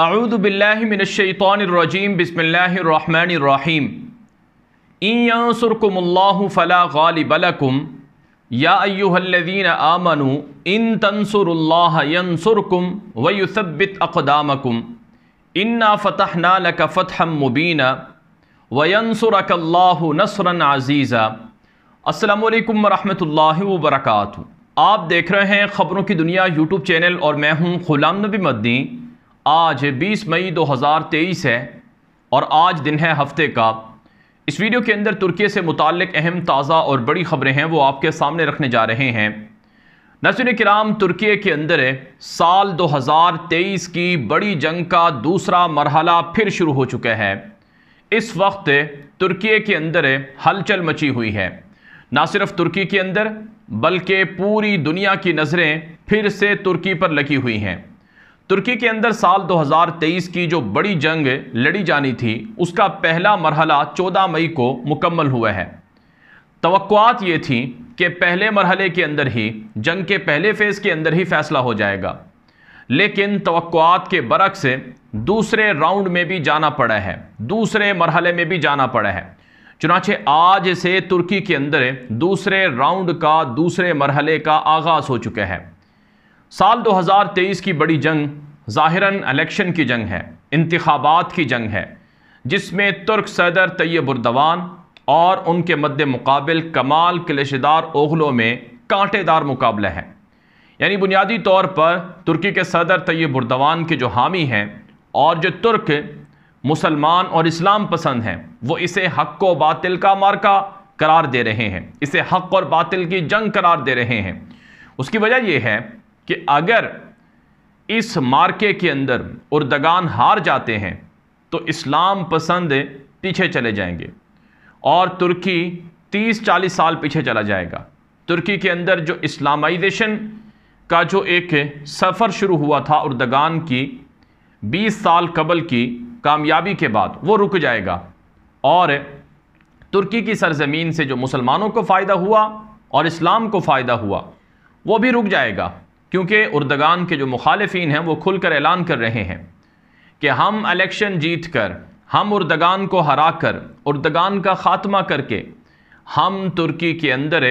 अऊदबिल्लिमिनशैतरजीम बसमीम फ़ला गालिबलकुम या अयुहल्लिन आमनु इन तनसुरल्लासुरकुम वयुसबित अकदामकुम इन्ना फ़तहना लक फ़तहम मुबीना वयनसरकल्ला नसरन अज़ीज़ा असलकम वरहमल वबरक आप देख रहे हैं ख़बरों की दुनिया यूट्यूब चैनल और मैं हूँ ग़ुलाम नबी मद्दी आज 20 मई 2023 है और आज दिन है हफ्ते का इस वीडियो के अंदर तुर्की से मुतक अहम ताज़ा और बड़ी ख़बरें हैं वो आपके सामने रखने जा रहे हैं नसर कराम तुर्की के अंदर साल 2023 की बड़ी जंग का दूसरा मरहला फिर शुरू हो चुका है इस वक्त तुर्की के अंदर हलचल मची हुई है ना सिर्फ तुर्की के अंदर बल्कि पूरी दुनिया की नज़रें फिर से तुर्की पर लगी हुई हैं तुर्की के अंदर साल 2023 की जो बड़ी जंग लड़ी जानी थी उसका पहला मरहला 14 मई को मुकम्मल हुआ है तवक्कुआत ये थी कि पहले मरहले के अंदर ही जंग के पहले फेज़ के अंदर ही फैसला हो जाएगा लेकिन तवक्कुआत के बरक से दूसरे राउंड में भी जाना पड़ा है दूसरे मरहले में भी जाना पड़ा है चुनाचे आज से तुर्की के अंदर दूसरे राउंड का दूसरे मरहले का आगाज़ हो चुका है साल 2023 की बड़ी जंग ज़ाहिरन इलेक्शन की जंग है इंतबात की जंग है जिसमें तुर्क सदर तैयब उर्दवान और उनके मद मुकाबल कमाल क्लेशदार ओगलों में कांटेदार मुकाबला है यानी बुनियादी तौर पर तुर्की के सदर तैयब उर्दवान के जो हामी हैं और जो तुर्क मुसलमान और इस्लाम पसंद हैं वो इसे हक व बातिल का मार्का करार दे रहे हैं इसे हक और बातिल की जंग करार दे रहे हैं उसकी वजह यह है कि अगर इस मार्के के अंदर उर्दगान हार जाते हैं तो इस्लाम पसंद पीछे चले जाएंगे और तुर्की 30-40 साल पीछे चला जाएगा तुर्की के अंदर जो इस्लामाइजेशन का जो एक सफ़र शुरू हुआ था उर्दगान की 20 साल कबल की कामयाबी के बाद वो रुक जाएगा और तुर्की की सरजमीन से जो मुसलमानों को फ़ायदा हुआ और इस्लाम को फ़ायदा हुआ वो भी रुक जाएगा क्योंकि उर्दगान के जो मुखालफी हैं वो खुलकर ऐलान कर रहे हैं कि हम इलेक्शन जीत कर हम उर्दगान को हरा कर उर्दगान का ख़ात्मा करके हम तुर्की के अंदर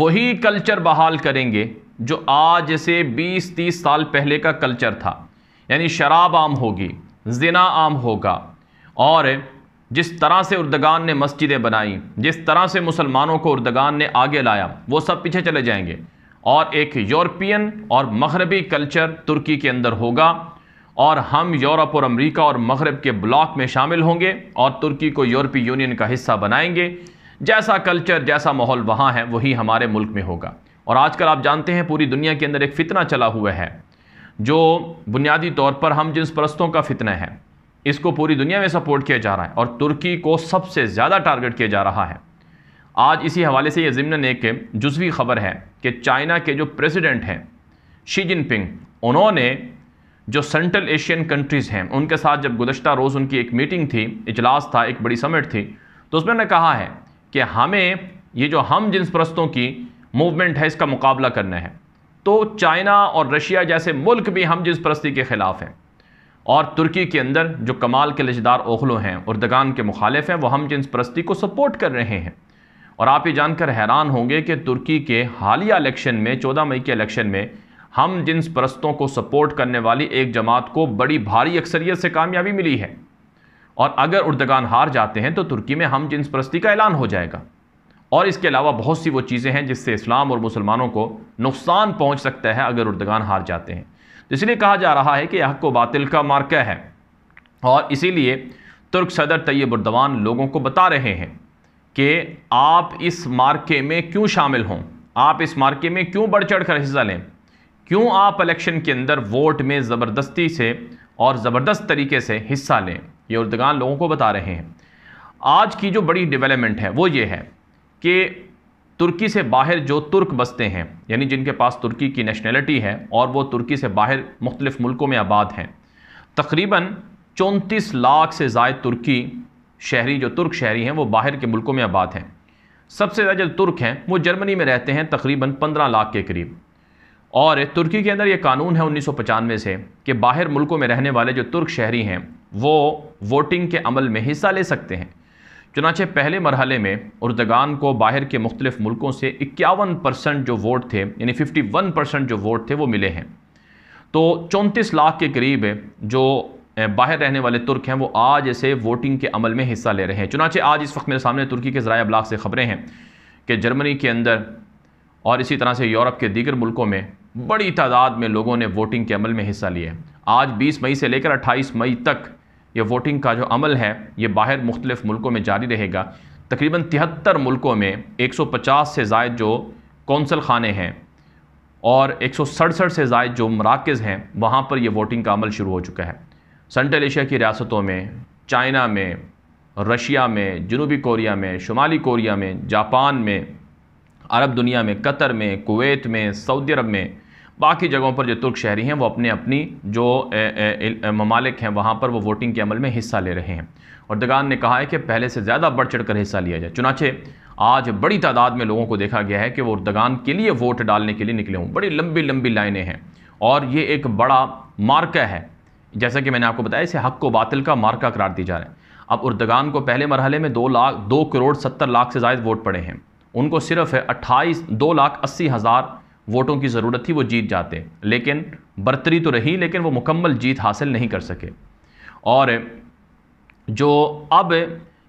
वही कल्चर बहाल करेंगे जो आज से 20-30 साल पहले का कल्चर था यानी शराब आम होगी जना आम होगा और जिस तरह से उर्दगान ने मस्जिदें बनाई जिस तरह से मुसलमानों को उर्दगान ने आगे लाया वो सब पीछे चले जाएंगे और एक यूरोपियन और मगरबी कल्चर तुर्की के अंदर होगा और हम यूरोप और अमेरिका और मगरब के ब्लॉक में शामिल होंगे और तुर्की को यूरोपीय यूनियन का हिस्सा बनाएंगे जैसा कल्चर जैसा माहौल वहाँ है वही हमारे मुल्क में होगा और आजकल आप जानते हैं पूरी दुनिया के अंदर एक फ़ितना चला हुआ है जो बुनियादी तौर पर हम जिस परस्तों का फितना है इसको पूरी दुनिया में सपोर्ट किया जा रहा है और तुर्की को सबसे ज़्यादा टारगेट किया जा रहा है आज इसी हवाले से यह ने एक जजवी ख़बर है कि चाइना के जो प्रेसिडेंट हैं शी जिनपिंग उन्होंने जो सेंट्रल एशियन कंट्रीज़ हैं उनके साथ जब गुजशत रोज़ उनकी एक मीटिंग थी इजलास था एक बड़ी समिट थी तो उसमें उन्होंने कहा है कि हमें ये जो हम जिन परस्तों की मूवमेंट है इसका मुकाबला करना है तो चाइना और रशिया जैसे मुल्क भी हम जिस परस्ती के ख़िलाफ़ हैं और तुर्की के अंदर जो कमाल के लजदार ओखलों हैं उर्दगान के मुखालिफ हैं वो हम जिन परस्ती को सपोर्ट कर रहे हैं और आप ये जानकर हैरान होंगे कि तुर्की के हालिया इलेक्शन में चौदह मई के इलेक्शन में हम जिन्स परस्तों को सपोर्ट करने वाली एक जमात को बड़ी भारी अक्सरियत से कामयाबी मिली है और अगर उर्दगान हार जाते हैं तो तुर्की में हम जिन्स परस्ती का ऐलान हो जाएगा और इसके अलावा बहुत सी वो चीज़ें हैं जिससे इस्लाम और मुसलमानों को नुकसान पहुंच सकता है अगर उर्दगान हार जाते हैं तो इसलिए कहा जा रहा है कि यह को बातिल का मार्का है और इसीलिए तुर्क सदर तैयब उर्दवान लोगों को बता रहे हैं कि आप इस मार्के में क्यों शामिल हों आप इस मार्के में क्यों बढ़ चढ़ कर हिस्सा लें क्यों आप इलेक्शन के अंदर वोट में ज़बरदस्ती से और ज़बरदस्त तरीके से हिस्सा लें ये उर्दगान लोगों को बता रहे हैं आज की जो बड़ी डेवलपमेंट है वो ये है कि तुर्की से बाहर जो तुर्क बसते हैं यानी जिनके पास तुर्की की नेशनलिटी है और वो तुर्की से बाहर मुख्तलिफ़ मुल्कों में आबाद हैं तकरीबन चौंतीस लाख से जायद तुर्की शहरी जो तुर्क शहरी हैं वो बाहर के मुल्कों में आबाद हैं सबसे ज़्यादा जो तुर्क हैं वो जर्मनी में रहते हैं तकरीबन पंद्रह लाख के करीब और तुर्की के अंदर ये कानून है उन्नीस से कि बाहर मुल्कों में रहने वाले जो तुर्क शहरी हैं वो वोटिंग के अमल में हिस्सा ले सकते हैं चुनाचे पहले मरहले में उर्दगान को बाहर के मुख्तलिफ मुल्कों से इक्यावन परसेंट जो वोट थे यानी फिफ्टी वन परसेंट जो वोट थे वो मिले हैं तो चौंतीस लाख के करीब जो बाहर रहने वाले तुर्क हैं वो आज ऐसे वोटिंग के अमल में हिस्सा ले रहे हैं चुनाचे आज इस वक्त मेरे सामने तुर्की के ज़रा अबलाग से ख़बरें हैं कि जर्मनी के अंदर और इसी तरह से यूरोप के दीगर मुल्कों में बड़ी तादाद में लोगों ने वोटिंग के अमल में हिस्सा लिया आज बीस मई से लेकर अट्ठाईस मई तक ये वोटिंग का जो अमल है ये बाहर मुख्तलिफ मुल्कों में जारी रहेगा तकरीबन तिहत्तर मुल्कों में एक सौ पचास से जायद जो कौंसल खाने हैं और एक सौ सड़सठ से जायद जो मराकज़ हैं वहाँ पर यह वोटिंग का अमल शुरू हो चुका है सेंट्रल एशिया की रियासतों में चाइना में रशिया में जनूबी कोरिया में शुमाली कोरिया में जापान में अरब दुनिया में कतर में कुवैत में सऊदी अरब में बाकी जगहों पर जो तुर्क शहरी हैं वो अपने अपनी जो ममालिक हैं वहाँ पर वो वोटिंग के अमल में हिस्सा ले रहे हैं और दगान ने कहा है कि पहले से ज़्यादा बढ़ चढ़ कर हिस्सा लिया जाए चुनाचे आज बड़ी तादाद में लोगों को देखा गया है कि वो दगान के लिए वोट डालने के लिए निकले हों बड़ी लंबी लंबी लाइनें हैं और ये एक बड़ा मार्का है जैसा कि मैंने आपको बताया इसे हक को बातिल का मार्का करार दी जा रहा है अब उर्दगान को पहले मरहले में दो लाख दो करोड़ सत्तर लाख से जायद वोट पड़े हैं उनको सिर्फ है अट्ठाईस दो लाख अस्सी हज़ार वोटों की ज़रूरत थी वो जीत जाते लेकिन बरतरी तो रही लेकिन वो मुकम्मल जीत हासिल नहीं कर सके और जो अब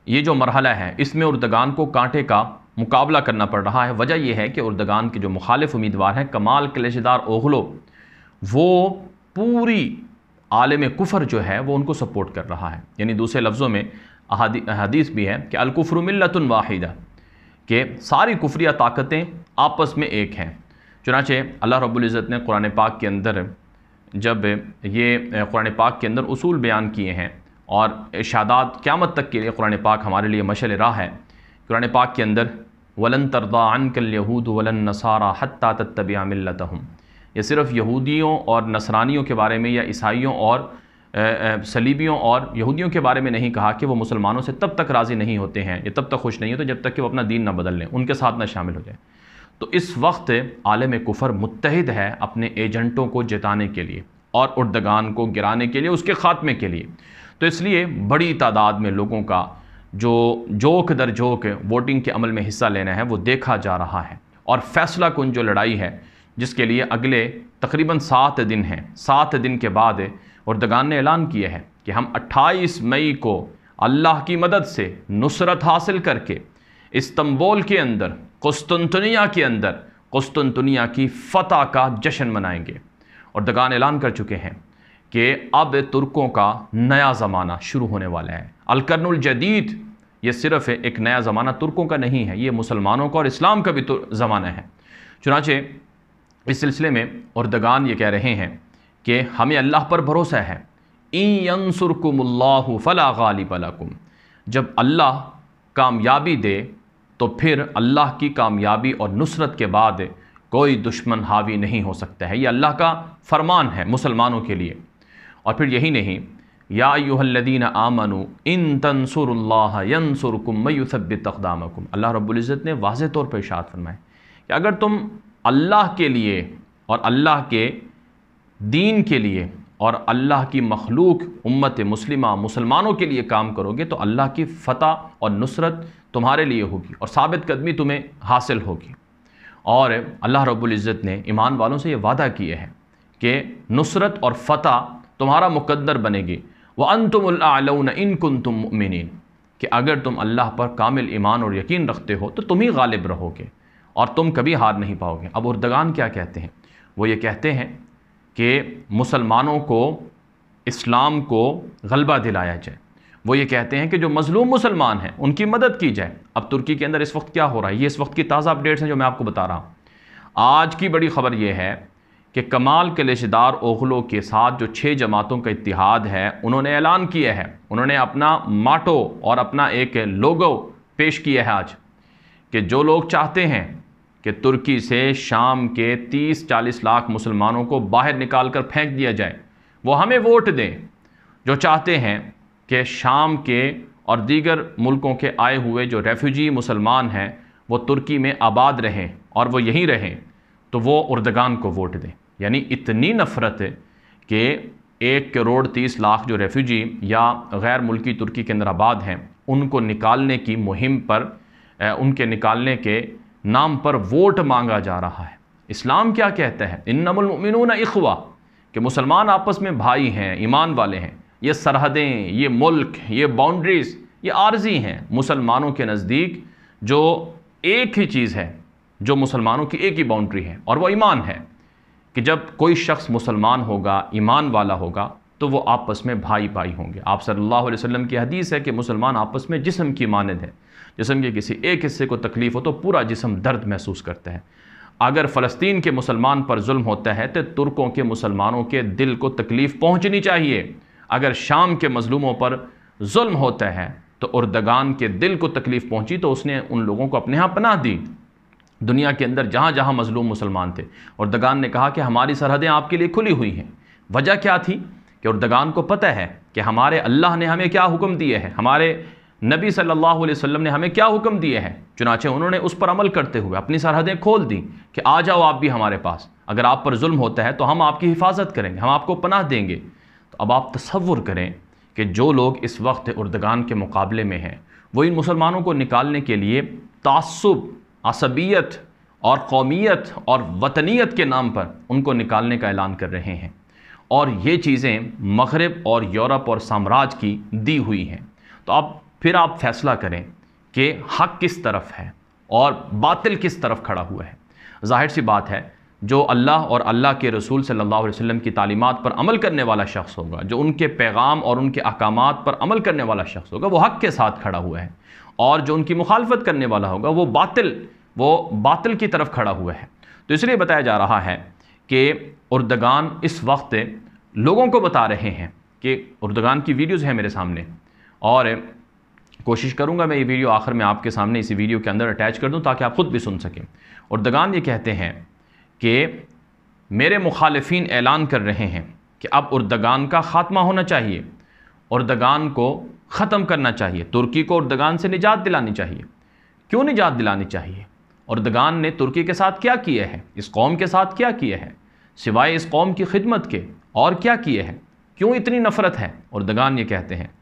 ये जो मरहला है इसमें उर्दगान को कांटे का मुकाबला करना पड़ रहा है वजह यह है कि उर्दगान के जो मुखालिफ उम्मीदवार हैं कमाल कलेशदार ओहलो वो पूरी आलम कुफर जो है वो उनको सपोर्ट कर रहा है यानी दूसरे लफ्ज़ों में हदीस भी है कि अलकुफ़र मिलतन वाहिदा के सारी कुफरिया ताकतें आपस में एक हैं चुनाचे अल्लाह रबुल्ज़त ने कुरान पाक के अंदर जब ये कुरान पाक के अंदर उसूल बयान किए हैं और इशादात क़्यामत तक के लिए कुरान पाक हमारे लिए मशल राह है कुरान पाक के अंदर वलन तरदा अनकल कल यहूद वलन नसारा हत्ता तत्तबिया मिलत ये सिर्फ यहूदियों और नसरानियों के बारे में या ईसाइयों और सलीबियों और यहूदियों के बारे में नहीं कहा कि वो मुसलमानों से तब तक राज़ी नहीं होते हैं या तब तक खुश नहीं होते जब तक कि वो अपना दीन ना बदल लें उनके साथ ना शामिल हो जाए तो इस वक्त आलम कुफर मुतहद है अपने एजेंटों को जिताने के लिए और उर्दगान को गिराने के लिए उसके ख़ात्मे के लिए तो इसलिए बड़ी तादाद में लोगों का जो जोक दर जोक वोटिंग के अमल में हिस्सा लेना है वो देखा जा रहा है और फैसला कुन जो लड़ाई है जिसके लिए अगले तकरीबन सात दिन हैं सात दिन के बाद और दगान ने ऐलान किया है कि हम 28 मई को अल्लाह की मदद से नुसरत हासिल करके इस्तंबोल के अंदर कुस्तुनतनिया के अंदर कुस्तुनतनिया की फ़तह का जश्न मनाएंगे और दगान ऐलान कर चुके हैं कि अब तुर्कों का नया ज़माना शुरू होने वाला है अलकरनुल जदीद ये सिर्फ़ एक नया ज़माना तुर्कों का नहीं है ये मुसलमानों का और इस्लाम का भी ज़माना है चुनाचे इस सिलसिले में दगान ये कह रहे हैं कि हमें अल्लाह पर भरोसा है इंसुरकुमल्लाह फ़ला अलकुम जब अल्लाह कामयाबी दे तो फिर अल्लाह की कामयाबी और नुसरत के बाद कोई दुश्मन हावी नहीं हो सकता है ये अल्लाह का फरमान है मुसलमानों के लिए और फिर यही नहीं या यूहल्लदीन आमनु इन तनसुरल्ला यनसुरकुम मयूसबित अकदामकुम अल्लाह रब्ज़त ने वाज तौर पर इशात फरमाए कि अगर तुम अल्लाह के लिए और अल्लाह के दीन के लिए और अल्लाह की मखलूक उम्मत मुस्लिमा मुसलमानों के लिए काम करोगे तो अल्लाह की फ़तह और नुसरत तुम्हारे लिए होगी और साबित कदमी तुम्हें हासिल होगी और अल्लाह रबुल्ज़त ने ईमान वालों से ये वादा किए हैं कि नुसरत और फ़तह तुम्हारा मुकद्दर बनेगी व अन तुम इन कन तुम मिन कि अगर तुम अल्लाह पर कामिल ईमान और यकीन रखते हो तो तुम ही गालिब रहोगे और तुम कभी हार नहीं पाओगे अब उर्दगान क्या कहते हैं वो ये कहते हैं कि मुसलमानों को इस्लाम को गलबा दिलाया जाए वो ये कहते हैं कि जो मज़लूम मुसलमान हैं उनकी मदद की जाए अब तुर्की के अंदर इस वक्त क्या हो रहा है ये इस वक्त की ताज़ा अपडेट्स हैं जो मैं आपको बता रहा हूँ आज की बड़ी ख़बर यह है कि कमाल कलेशदार ओगलों के साथ जो छः जमातों का इतिहाद है उन्होंने ऐलान किया है उन्होंने अपना माटो और अपना एक लोगो पेश किया है आज कि जो लोग चाहते हैं कि तुर्की से शाम के 30-40 लाख मुसलमानों को बाहर निकाल कर फेंक दिया जाए वो हमें वोट दें जो चाहते हैं कि शाम के और दीगर मुल्कों के आए हुए जो रेफ्यूजी मुसलमान हैं वो तुर्की में आबाद रहें और वो यहीं रहें तो वो उर्दगान को वोट दें यानी इतनी नफ़रत कि एक करोड़ तीस लाख जो रेफ्यूजी या गैर मुल्की तुर्की के अंदर आबाद हैं उनको निकालने की मुहिम पर उनके निकालने के नाम पर वोट मांगा जा रहा है इस्लाम क्या कहते हैं इन न इखवा कि मुसलमान आपस में भाई हैं ईमान वाले हैं ये सरहदें ये मुल्क ये बाउंड्रीज़ ये आर्जी हैं मुसलमानों के नज़दीक जो एक ही चीज़ है जो मुसलमानों की एक ही बाउंड्री है और वह ईमान है कि जब कोई शख्स मुसलमान होगा ईमान वाला होगा तो वो आपस में भाई भाई होंगे आप सल्लल्लाहु अलैहि वसल्लम की हदीस है कि मुसलमान आपस में जिसम की मानद है जिसम के किसी एक हिस्से को तकलीफ़ हो तो पूरा जिसम दर्द महसूस करते हैं अगर फ़लस्तीन के मुसलमान पर जुल्म होता है तो तुर्कों के मुसलमानों के दिल को तकलीफ़ पहुँचनी चाहिए अगर शाम के मज़लूमों पर जुल्म होता है तो उर्दगान के दिल को तकलीफ़ पहुँची तो उसने उन लोगों को अपने यहाँ पनाह दी दुनिया के अंदर जहाँ जहाँ मजलूम मुसलमान थे और दगान ने कहा कि हमारी सरहदें आपके लिए खुली हुई हैं वजह क्या थी कि उर्दगान को पता है कि हमारे अल्लाह ने हमें क्या हुक्म दिए हैं हमारे नबी सल्लल्लाहु अलैहि वसल्लम ने हमें क्या हुक्म दिए हैं चुनाचे उन्होंने उस पर अमल करते हुए अपनी सरहदें खोल दी कि आ जाओ आप भी हमारे पास अगर आप पर जुल्म होता है तो हम आपकी हिफाजत करेंगे हम आपको पनाह देंगे तो अब आप तस्वुर करें कि जो लोग इस वक्त उर्दगान के मुकाबले में हैं वो इन मुसलमानों को निकालने के लिए तसब असबियत और कौमियत और वतनीत के नाम पर उनको निकालने का ऐलान कर रहे हैं और ये चीज़ें मगरब और यूरोप और साम्राज्य की दी हुई हैं तो आप फिर आप फैसला करें कि हक किस तरफ है और बातिल किस तरफ खड़ा हुआ है जाहिर सी बात है जो अल्लाह और अल्लाह के रसूल सल्लल्लाहु अलैहि वसल्लम की तालीमात पर अमल करने वाला शख्स होगा जो उनके पैगाम और उनके अहकाम पर अमल करने वाला शख्स होगा वो हक के साथ खड़ा हुआ है और जो उनकी मुखालफत करने वाला होगा वो बातिल वो बातिल की तरफ खड़ा हुआ है तो इसलिए बताया जा रहा है कि उर्दगान इस वक्त लोगों को बता रहे हैं कि उर्दगान की वीडियोज़ हैं मेरे सामने और कोशिश करूँगा मैं ये वीडियो आखिर में आपके सामने इसी वीडियो के अंदर अटैच कर दूँ ताकि आप ख़ुद भी सुन सकें और दगान ये कहते हैं कि मेरे मुखालफन ऐलान कर रहे हैं कि अब उर्दगान का ख़ात्मा होना चाहिए उर्दगान को ख़त्म करना चाहिए तुर्की को उर्दगान से निजात दिलानी चाहिए क्यों निजात दिलानी चाहिए और दगान ने तुर्की के साथ क्या किया है इस कौम के साथ क्या किया है सिवाय इस कौम की खिदमत के और क्या किए हैं क्यों इतनी नफ़रत है और दगान ये कहते हैं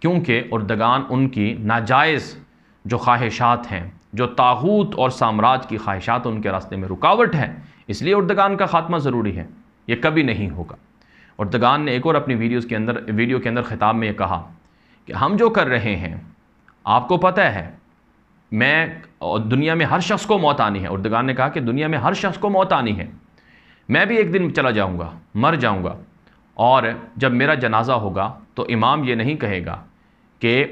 क्योंकि उर्दगान उनकी नाजायज़ जो ख्वाहिशात हैं जो ताहूत और साम्राज्य की ख्वाहिशात उनके रास्ते में रुकावट है इसलिए उर्दगान का खात्मा ज़रूरी है ये कभी नहीं होगा उर्दगान ने एक और अपनी वीडियोस के अंदर वीडियो के अंदर ख़िताब में ये कहा कि हम जो कर रहे हैं आपको पता है मैं दुनिया में हर शख्स को मौत आनी है उर्दगान ने कहा कि दुनिया में हर शख्स को मौत आनी है मैं भी एक दिन चला जाऊँगा मर जाऊँगा और जब मेरा जनाजा होगा तो इमाम ये नहीं कहेगा कि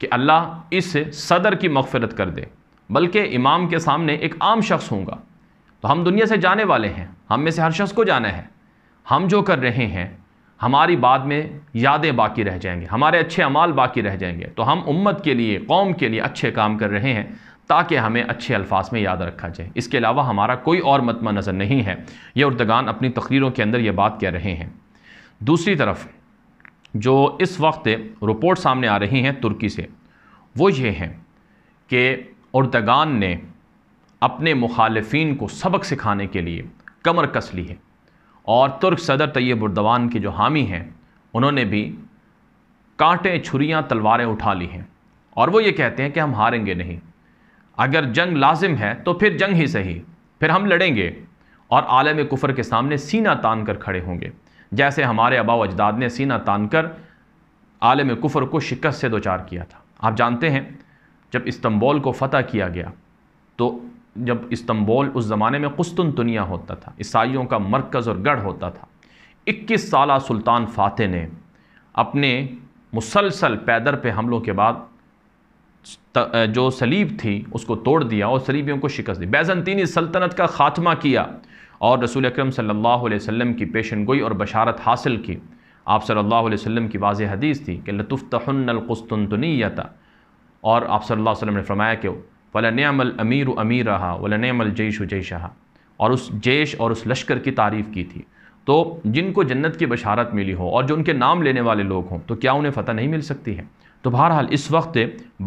कि अल्लाह इस सदर की मगफरत कर दे बल्कि इमाम के सामने एक आम शख्स होगा तो हम दुनिया से जाने वाले हैं हम में से हर शख्स को जाना है हम जो कर रहे हैं हमारी बाद में यादें बाकी रह जाएंगी हमारे अच्छे अमाल बाकी रह जाएंगे तो हम उम्मत के लिए कौम के लिए अच्छे काम कर रहे हैं ताकि हमें अच्छे अल्फाज में याद रखा जाए इसके अलावा हमारा कोई और मतमा नज़र नहीं है यह उर्दगान अपनी तकरीरों के अंदर ये बात कह रहे हैं दूसरी तरफ जो इस वक्त रिपोर्ट सामने आ रही हैं तुर्की से वो ये हैं कि उर्दगान ने अपने मुखालफी को सबक सिखाने के लिए कमर कस ली है और तुर्क सदर तैयब उर्दवान के जो हामी हैं उन्होंने भी कांटे छुरियाँ तलवारें उठा ली हैं और वो ये कहते हैं कि हम हारेंगे नहीं अगर जंग लाजिम है तो फिर जंग ही सही फिर हम लड़ेंगे और आलम कुफर के सामने सीना तान कर खड़े होंगे जैसे हमारे अबाव अजदाद ने सीना तान कर आलम कुफर को शिकस्त से दो चार किया था आप जानते हैं जब इस्तंबोल को फ़तह किया गया तो जब इस्तंबोल उस ज़माने में कुस्तुन दुनिया होता था ईसाइयों का मरकज़ और गढ़ होता था इक्कीस साल सुल्तान फ़ातह ने अपने मुसलसल पैदर पर हमलों के बाद जो सलीब थी उसको तोड़ दिया और सलीबियों को शिकस्त दी बैजनतीनी सल्तनत का खात्मा किया और रसूल अक्रम सल्ला वसम की पेशन गोई और बशारत हासिल की आप सल्ला वसम की वाज हदीस थी कि लतुफ़तहनकुस्तुनतनीयता और आप सल्ला वसम ने फरमाया कि नमल अमीर अमीर रहा नमल जैश जैश और उस जैश और उस लश्कर की तारीफ़ की थी तो जिनको जन्नत की बशारत मिली हो और जो उनके नाम लेने वाले लोग हों तो क्या उन्हें फ़तह नहीं मिल सकती है तो बहरहाल इस वक्त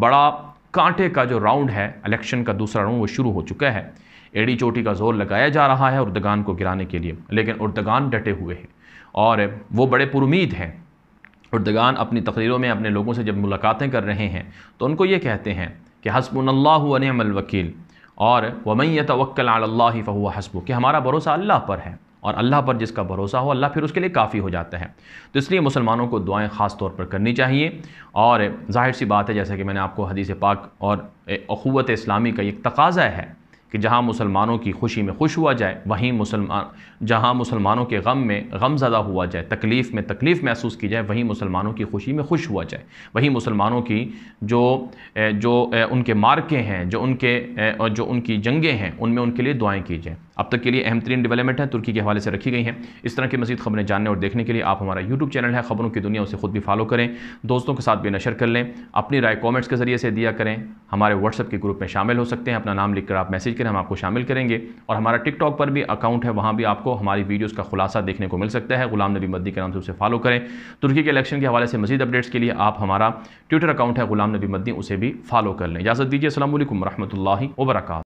बड़ा कांटे का जो राउंड है इलेक्शन का दूसरा राउंड वो शुरू हो चुका है एड़ी चोटी का जोर लगाया जा रहा है उर्दगान को गिराने के लिए लेकिन उर्दगान डटे हुए हैं और वो बड़े पुरुद हैं उर्दगान अपनी तकरीरों में अपने लोगों से जब मुलाकातें कर रहे हैं तो उनको ये कहते हैं कि हसबुल्लाम और वमैय तवक्ल अल्लाह फ़हु कि हमारा भरोसा अल्लाह पर है और अल्लाह पर जिसका भरोसा हो अल्लाह फिर उसके लिए काफ़ी हो जाता है तो इसलिए मुसलमानों को दुआएं ख़ास तौर पर करनी चाहिए और जाहिर सी बात है जैसा कि मैंने आपको हदीस पाक और अखवत इस्लामी का एक तकाज़ा है कि जहाँ मुसलमानों की खुशी में खुश हुआ जाए वहीं मुसलमान जहाँ मुसलमानों के गम में गम ज़्यादा हुआ जाए तकलीफ़ में तकलीफ़ महसूस की जाए वहीं मुसलमानों की खुशी में खुश हुआ जाए वहीं मुसलमानों की जो जो उनके मार्के हैं जो उनके जो उनकी जंगें हैं उनमें उनके लिए दुआएँ की जाएँ अब तक के लिए अहम तरीन डेवलपमेंट है तुर्की के हवाले से रखी गई हैं इस तरह की मजीद खबरें जानने और देखने के लिए आप हमारा यूट्यूब चैनल है खबरों की दुनिया उसे खुद भी फॉलो करें दोस्तों के साथ भी नशर कर लें अपनी राय कॉमेंट्स के ज़रिए से दिया करें हमारे व्हाट्सअप के ग्रुप में शामिल हो सकते हैं अपना नाम लिखकर आप मैसेज करें हम आपको शामिल करेंगे और हमारा टिकटॉक पर भी अकाउंट है वहाँ भी आपको हमारी वीडियोज़ का खुलासा देखने को मिल सकता है गुलाम नबी मद्दी के नाम से उसे फॉलो करें तुर्की के इलेक्शन के हवाले से मजीद अपडेट्स के लिए आप हमारा ट्विटर अकाउंट है गुलाम नबी मद्दी उसे भी फॉलो कर लें इजाज़त दीजिए असल वरहमल वर्क